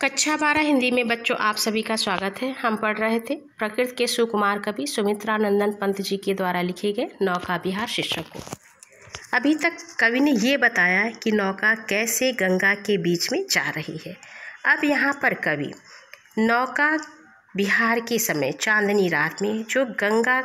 कक्षा बारह हिंदी में बच्चों आप सभी का स्वागत है हम पढ़ रहे थे प्रकृति के सुकुमार कवि सुमित्रा नंदन पंत जी के द्वारा लिखे गए नौका बिहार शीर्षक को अभी तक कवि ने ये बताया कि नौका कैसे गंगा के बीच में जा रही है अब यहाँ पर कवि नौका बिहार के समय चांदनी रात में जो गंगा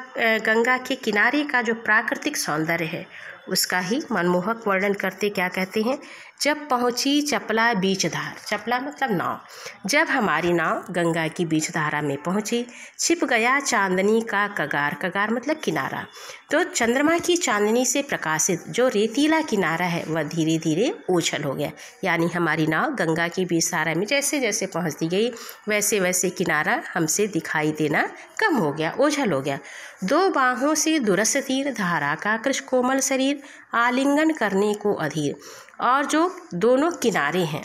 गंगा के किनारे का जो प्राकृतिक सौंदर्य है उसका ही मनमोहक वर्णन करते क्या कहते हैं जब पहुंची चपला बीच धार चपला मतलब नाव जब हमारी नाव गंगा की बीच धारा में पहुंची छिप गया चांदनी का कगार कगार मतलब किनारा तो चंद्रमा की चांदनी से प्रकाशित जो रेतीला किनारा है वह धीरे धीरे ओछल हो गया यानी हमारी नाव गंगा की बीच धारा में जैसे जैसे पहुँचती गई वैसे वैसे किनारा हमसे दिखाई देना कम हो गया ओझल हो गया दो बाहों से दुरस्त तीर धारा का कृष कोमल शरीर आलिंगन करने को अधीर और जो दोनों किनारे हैं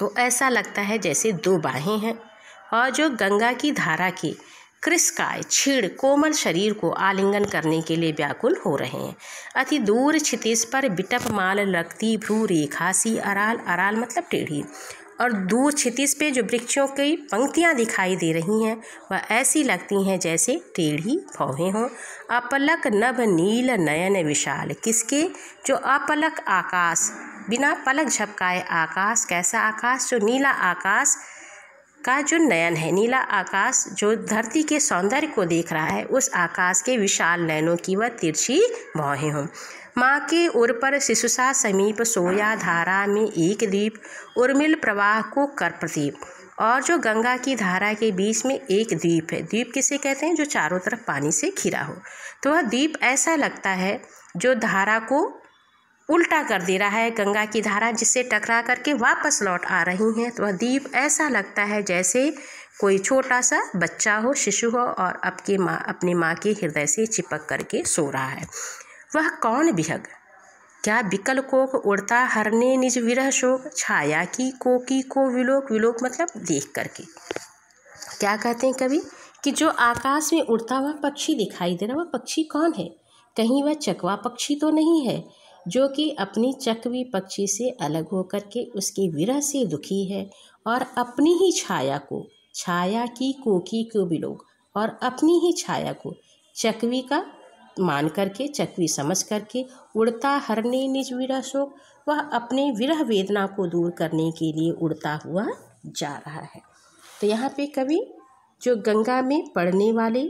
वो ऐसा लगता है जैसे दो बाहें हैं और जो गंगा की धारा के क्रिस्काय छीड़ कोमल शरीर को आलिंगन करने के लिए व्याकुल हो रहे हैं अति दूर क्षितिज पर बिटप माल लगती भ्रू रेखा सी अराल अराल मतलब टेढ़ी और दूर क्षितिज पे जो वृक्षों की पंक्तियाँ दिखाई दे रही हैं वह ऐसी लगती हैं जैसे टेढ़ी भौहें हों अपलक नभ नील नयन विशाल किसके जो अपलक आकाश बिना पलक झपकाए आकाश कैसा आकाश जो नीला आकाश का जो नयन है नीला आकाश जो धरती के सौंदर्य को देख रहा है उस आकाश के विशाल नयनों की वह तिरछी भौहें हों माँ के उर पर शिशुषा समीप सोया धारा में एक दीप उर्मिल प्रवाह को कर प्रदीप और जो गंगा की धारा के बीच में एक द्वीप है द्वीप किसे कहते हैं जो चारों तरफ पानी से घिरा हो तो वह द्वीप ऐसा लगता है जो धारा को उल्टा कर दे रहा है गंगा की धारा जिससे टकरा करके वापस लौट आ रही हैं तो वह द्वीप ऐसा लगता है जैसे कोई छोटा सा बच्चा हो शिशु हो और आपके माँ अपनी माँ के हृदय से चिपक करके सो रहा है वह कौन बिहग क्या बिकल कोक उड़ता हरने निज विरह शोक छाया की कोकी को विलोक विलोक मतलब देख करके क्या कहते हैं कभी कि जो आकाश में उड़ता हुआ पक्षी दिखाई दे रहा वह पक्षी कौन है कहीं वह चकवा पक्षी तो नहीं है जो कि अपनी चकवी पक्षी से अलग होकर के उसके विरह से दुखी है और अपनी ही छाया को छाया की कोकी को विलोक और अपनी ही छाया को चकवी का मान करके चकवी समझ करके उड़ता हरने निज विरह शोक वह अपने विरह वेदना को दूर करने के लिए उड़ता हुआ जा रहा है तो यहाँ पे कवि जो गंगा में पड़ने वाले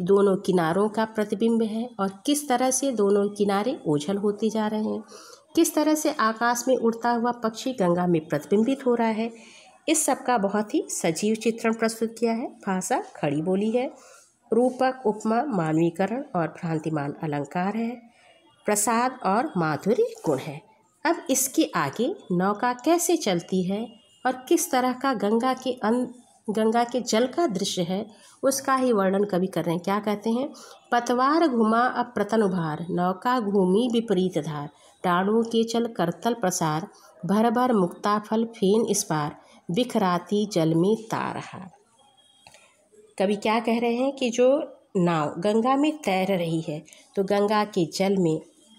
दोनों किनारों का प्रतिबिंब है और किस तरह से दोनों किनारे ओझल होते जा रहे हैं किस तरह से आकाश में उड़ता हुआ पक्षी गंगा में प्रतिबिंबित हो रहा है इस सब का बहुत ही सजीव चित्रण प्रस्तुत किया है भाषा खड़ी बोली है रूपक उपमा मानवीकरण और भ्रांतिमान अलंकार है प्रसाद और माधुरी गुण है अब इसके आगे नौका कैसे चलती है और किस तरह का गंगा के अंत गंगा के जल का दृश्य है उसका ही वर्णन कभी कर रहे हैं क्या कहते हैं पतवार घुमा अब प्रतन उभार नौका घूमी विपरीत धार डाणु के चल करतल प्रसार भर भर मुक्ता फल फेन इस पार बिखराती जल में तारहार कवि क्या कह रहे हैं कि जो नाव गंगा में तैर रही है तो गंगा के जल में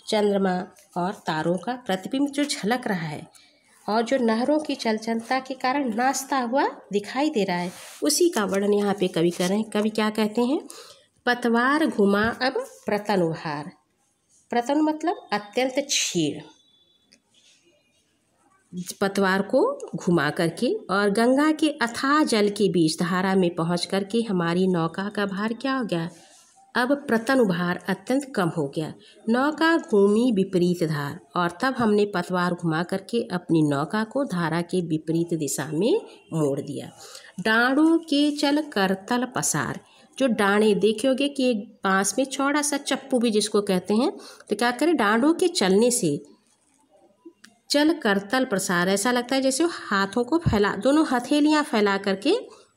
चंद्रमा और तारों का प्रतिबिंब जो झलक रहा है और जो नहरों की चलचलता के कारण नाचता हुआ दिखाई दे रहा है उसी का वर्णन यहाँ पे कवि कर रहे हैं कवि क्या कहते हैं पतवार घुमा अब प्रतनुहार प्रतन मतलब अत्यंत छीड़ पतवार को घुमा करके और गंगा के अथाह जल के बीच धारा में पहुँच करके हमारी नौका का भार क्या हो गया अब प्रतन भार अत्यंत कम हो गया नौका घूमी विपरीत धार और तब हमने पतवार घुमा करके अपनी नौका को धारा के विपरीत दिशा में मोड़ दिया डांडों के चल करतल पसार जो डाणे देखोगे कि एक बाँस में छोड़ा सा चप्पू भी जिसको कहते हैं तो क्या करें डांडों के चलने से चल कर तल प्रसार ऐसा लगता है जैसे वो हाथों को फैला दोनों हथेलियाँ फैला करके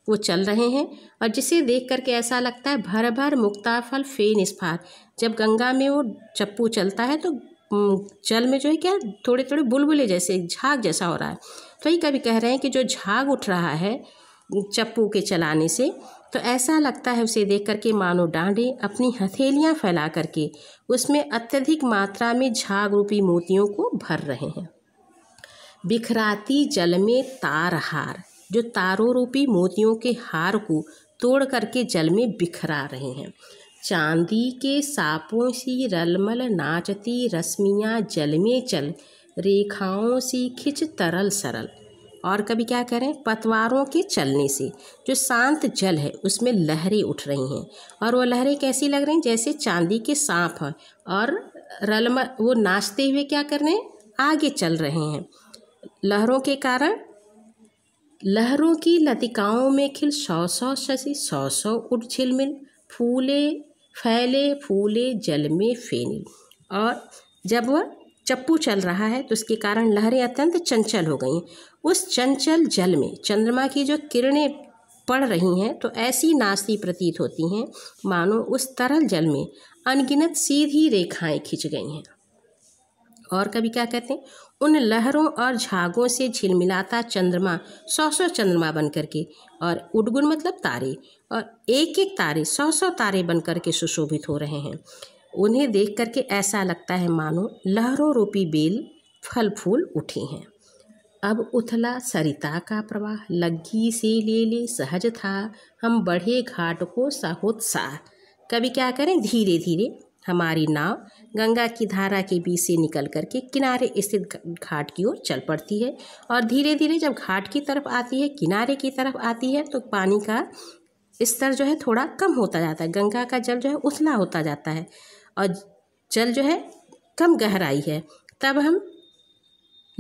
वो चल रहे हैं और जिसे देख करके ऐसा लगता है भर भर मुक्ताफल फे फेन इस्फार जब गंगा में वो चप्पू चलता है तो जल में जो है क्या थोड़े थोड़े बुलबुले जैसे झाग जैसा हो रहा है तो ये कभी कह रहे हैं कि जो झाग उठ रहा है चप्पू के चलाने से तो ऐसा लगता है उसे देख करके मानो डांडे अपनी हथेलियाँ फैला करके उसमें अत्यधिक मात्रा में झाग रूपी मोतियों को भर रहे हैं बिखराती जल में तार हार जो तारों रूपी मोतियों के हार को तोड़ करके जल में बिखरा रहे हैं चांदी के सापों सी रलमल नाचती रश्मियाँ जल में चल रेखाओं सी खिंच तरल सरल और कभी क्या करें पतवारों के चलने से जो शांत जल है उसमें लहरें उठ रही हैं और वो लहरें कैसी लग रही हैं जैसे चांदी के सांप हैं और रलम वो नाचते हुए क्या कर रहे हैं आगे चल रहे हैं लहरों के कारण लहरों की लतिकाओं में खिल सौ सौ शशि सौ सौ उठ झिलमिल फूले फैले फूले जल में फेनी और जब वह चप्पू चल रहा है तो उसके कारण लहरें अत्यंत चंचल हो गई उस चंचल जल में चंद्रमा की जो किरणें पड़ रही हैं तो ऐसी नास्ती प्रतीत होती हैं मानो उस तरल जल में अनगिनत सीधी रेखाएं खिंच गई हैं और कभी क्या कहते हैं उन लहरों और झागों से झिलमिलाता चंद्रमा सौ सौ चंद्रमा बन करके और उडगुन मतलब तारे और एक एक तारे सौ सौ तारे बन करके सुशोभित हो रहे हैं उन्हें देख करके ऐसा लगता है मानो लहरों रूपी बेल फल फूल उठी हैं अब उथला सरिता का प्रवाह लग्गी से ले ले सहज था हम बढ़े घाट को सहोत्साह कभी क्या करें धीरे धीरे हमारी नाव गंगा की धारा के बीच से निकल कर के किनारे स्थित घाट की ओर चल पड़ती है और धीरे धीरे जब घाट की तरफ आती है किनारे की तरफ आती है तो पानी का स्तर जो है थोड़ा कम होता जाता है गंगा का जल जो है उथला होता जाता है और जल जो है कम गहराई है तब हम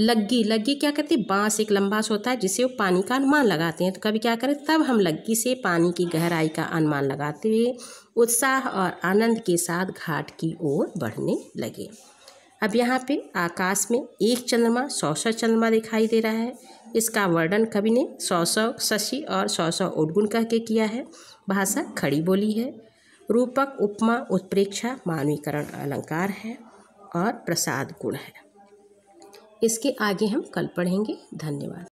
लग्गी लग्गी क्या कहते हैं बांस एक लंबा सा होता है जिसे वो पानी का अनुमान लगाते हैं तो कभी क्या करें तब हम लग्गी से पानी की गहराई का अनुमान लगाते हुए उत्साह और आनंद के साथ घाट की ओर बढ़ने लगे अब यहाँ पे आकाश में एक चंद्रमा सौ सौ चंद्रमा दिखाई दे रहा है इसका वर्णन कवि ने सौ सौ शशि और सौ सौ उडगुण कह के किया है भाषा खड़ी बोली है रूपक उपमा उत्प्रेक्षा मानवीकरण अलंकार है और प्रसाद गुण है इसके आगे हम कल पढ़ेंगे धन्यवाद